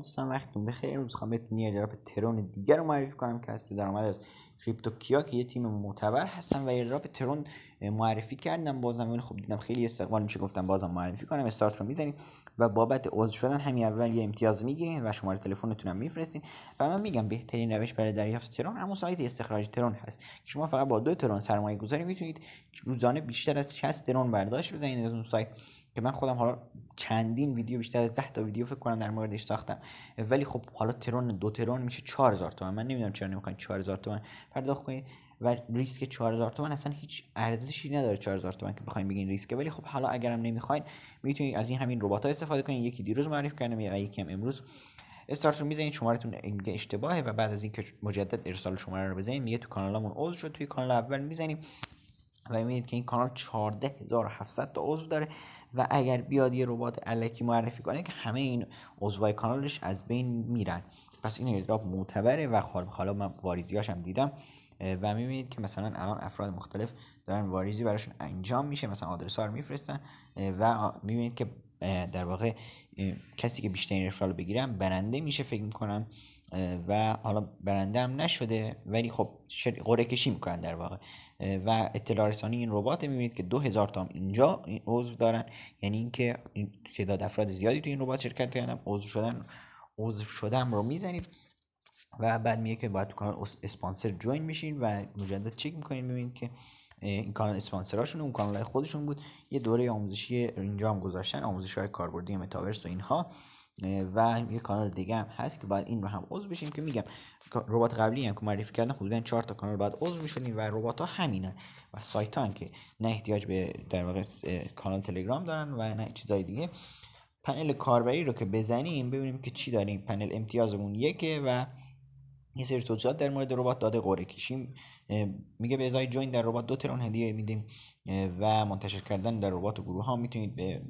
دوستان وقتتون بخیر امروز میخوام بهتون یه به ترون دیگر رو معرفی کنم که از درآمد از کریپتو کیا که یه تیم معتبر هستن و به ترون معرفی کردم بازم ولی خب دیدم خیلی استقبال میشه گفتم بازم معرفی کنم استارت رو میزنید و بابت عضو شدن همین اول یه امتیاز میگیرین و شماره تلفنتون هم میفرستین و من میگم بهترین روش برای دریافت ترون همون سایت استخراج ترون هست که شما فقط با دو ترون سرمایه گذاری میتونید روزانه بیشتر از 60 ترون برداشت بزنید از اون سایت که من خودم حالا چندین ویدیو بیشتر از 10 تا ویدیو فکر کنم در موردش ساختم ولی خب حالا ترون دو ترون میشه 4000 تومان من نمیدونم چرا نمیخواید 4000 تومان پرداخت کنید و ریسک 4000 تومان اصلا هیچ ارزشی نداره 4000 تومان که بخواین بگین ریسک ولی خب حالا اگرم نمیخواین میتونید از این همین ربات ها استفاده کنید یکی دیروز معرفی کردم و یکی هم امروز استارت رو میزنید شمارتون میگه اشتباهه و بعد از اینکه مجدد ارسال شماره رو بزنید میگه تو کانالمون عضو شد توی کانال اول میزنیم و میبینید که این کانال 14700 تا عضو داره و اگر بیاد یه ربات علکی معرفی کنه که همه این عضوهای کانالش از بین میرن پس این ایردراپ معتبره و خال خب حالا من واریزیاش هم دیدم و میبینید که مثلا الان افراد مختلف دارن واریزی براشون انجام میشه مثلا آدرس ها رو میفرستن و میبینید که در واقع کسی که بیشترین رفرال بگیرم برنده میشه فکر میکنم و حالا برنده هم نشده ولی خب قرعه کشی میکنن در واقع و اطلاع رسانی این ربات میبینید که دو هزار تا اینجا عضو دارن یعنی اینکه تعداد افراد زیادی تو این ربات شرکت کردن عضو شدن عضو شدن رو میزنید و بعد میگه که باید تو کانال اسپانسر جوین میشین و مجدد چک میکنین میبینید که این کانال اسپانسراشون اون کانال خودشون بود یه دوره آموزشی اینجا هم گذاشتن آموزش های کاربردی متاورس و اینها و یه کانال دیگه هم هست که باید این رو هم عضو بشیم که میگم ربات قبلی هم که معرفی کردن حدودا چهار تا کانال باید عضو بشونیم و ربات ها همینن و سایت ها که نه احتیاج به در واقع کانال تلگرام دارن و نه چیزای دیگه پنل کاربری رو که بزنیم ببینیم که چی داریم پنل امتیازمون یکه و یه سری توضیحات در مورد ربات داده قوره کشیم میگه به ازای جوین در ربات دو ترون هدیه میدیم و منتشر کردن در ربات گروه ها میتونید به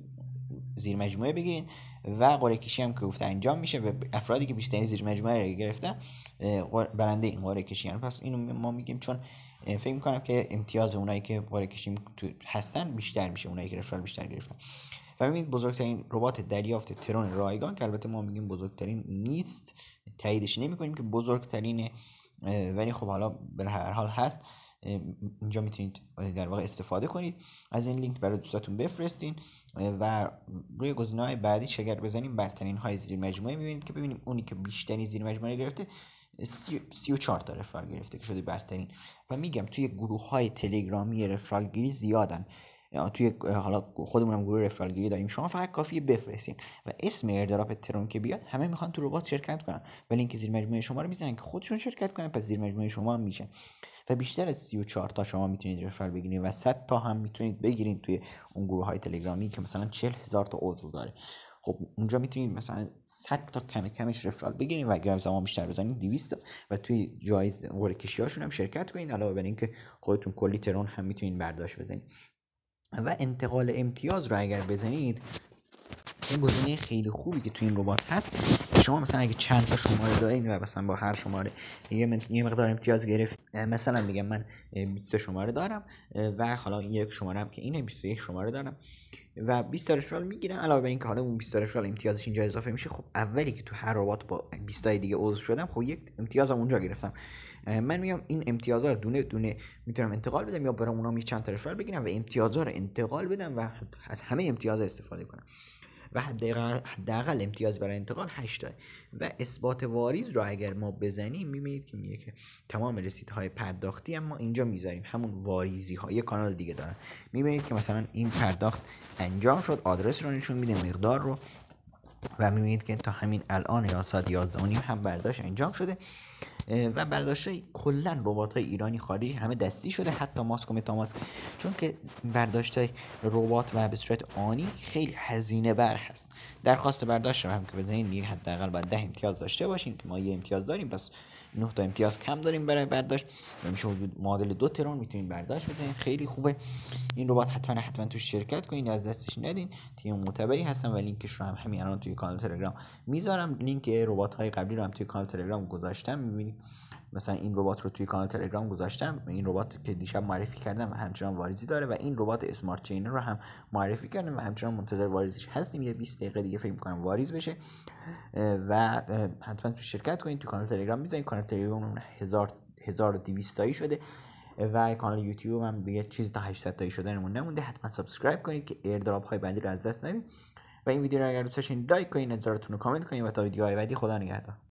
زیر مجموعه بگیرین و قرعه کشی هم که گفته انجام میشه و افرادی که بیشترین زیر مجموعه رو گرفتن برنده این قرعه کشی هم. یعنی پس اینو ما میگیم چون فکر میکنم که امتیاز اونایی که قرعه کشی هستن بیشتر میشه اونایی که رفرال بیشتر گرفتن و ببینید بزرگترین ربات دریافت ترون رایگان که البته ما میگیم بزرگترین نیست تاییدش نمیکنیم که بزرگترین ولی خب حالا به هر حال هست اینجا میتونید در واقع استفاده کنید از این لینک برای دوستاتون بفرستین و روی گزینه های بعدی شگر بزنیم برترین های زیر مجموعه میبینید که ببینیم اونی که بیشترین زیر مجموعه گرفته 34 تا رفرال گرفته که شده برترین و میگم توی گروه های تلگرامی رفرال گیری زیادن توی حالا خودمون هم گروه رفرال گیری داریم شما فقط کافیه بفرستین و اسم ایردراپ ترون که بیاد همه میخوان تو ربات شرکت کنن و لینک زیر مجموعه شما رو میزنن که خودشون شرکت کنن پس زیر مجموعه شما هم میشن و بیشتر از 34 تا شما میتونید رفرال بگیرید و 100 تا هم میتونید بگیرید توی اون گروه های تلگرامی که مثلا 40 هزار تا عضو داره خب اونجا میتونید مثلا 100 تا کم کمش رفرال بگیرید و اگر زمان بیشتر بزنید 200 و توی جایز قرعه هاشون هم شرکت کنید علاوه بر اینکه خودتون کلی ترون هم میتونید برداشت بزنید و انتقال امتیاز رو اگر بزنید این گزینه خیلی خوبی که تو این ربات هست شما مثلا اگه چند تا شماره دارید و مثلا با هر شماره یه مقدار امتیاز گرفت مثلا میگم من 20 شماره دارم و حالا این یک شماره هم که اینه 21 شماره دارم و 20 تا رشوال میگیرم علاوه بر اینکه حالا اون 20 تا رشوال امتیازش اینجا اضافه میشه خب اولی که تو هر ربات با 20 تا دیگه عضو شدم خب یک امتیازم اونجا گرفتم من میام این امتیازا رو دونه دونه میتونم انتقال بدم یا برم اونام یه چند تا بگیرم و امتیازها رو انتقال بدم و از همه امتیاز استفاده کنم و حداقل امتیاز برای انتقال 8 و اثبات واریز رو اگر ما بزنیم میبینید که میگه که تمام رسیدهای پرداختی اما اینجا میذاریم همون واریزی های کانال دیگه دارن میبینید که مثلا این پرداخت انجام شد آدرس رو نشون میده مقدار رو و میبینید که تا همین الان یا ساعت 11 هم برداشت انجام شده و برداشته کلا ربات‌های های ایرانی خارجی همه دستی شده حتی ماسک و متاماسک چون که برداشت های ربات و به صورت آنی خیلی هزینه بر هست درخواست برداشت هم که بزنید میگه حداقل باید ده امتیاز داشته باشین که ما یه امتیاز داریم پس نه تا امتیاز کم داریم برای برداشت و میشه حدود معادل دو ترون میتونین برداشت بزنید خیلی خوبه این ربات حتما حتما تو شرکت کنین از دستش ندین تیم معتبری هستن و لینکش رو هم همین الان توی کانال تلگرام میذارم لینک ربات های قبلی رو هم توی کانال تلگرام گذاشتم میبینید مثلا این ربات رو توی کانال تلگرام گذاشتم این ربات که دیشب معرفی کردم همچنان واریزی داره و این ربات اسمارت چین رو هم معرفی کردم و همچنان منتظر واریزش هستیم یه 20 دقیقه دیگه فکر می‌کنم واریز بشه و حتما تو شرکت کنید تو کانال تلگرام می‌ذارین کانال تلگرام 1000 1200 تایی شده و کانال یوتیوب هم به چیز تا 800 تایی شده نمونده حتما سابسکرایب کنید که ایردراپ های بندی رو از دست ندید و این ویدیو رو اگر دوست داشتین لایک کنید نظرتون رو کامنت کنید و تا ویدیوهای بعدی خدا نگهدار